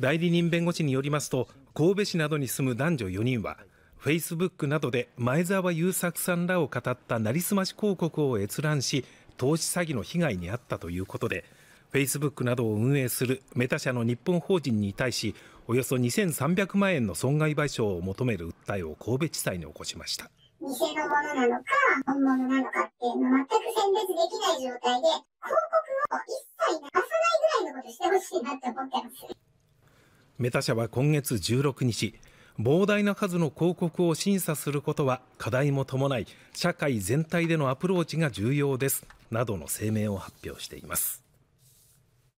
代理人弁護士によりますと神戸市などに住む男女4人はフェイスブックなどで前澤友作さんらを語ったなりすまし広告を閲覧し投資詐欺の被害に遭ったということでフェイスブックなどを運営するメタ社の日本法人に対しおよそ2300万円の損害賠償を求める訴えを神戸地裁に起こしました。偽のものなのか、本物なのかっていうの全く選別できない状態で、広告を一切流さないぐらいのことしてほしいなって思ってます。メタ社は今月16日膨大な数の広告を審査することは課題も伴い社会全体でのアプローチが重要ですなどの声明を発表しています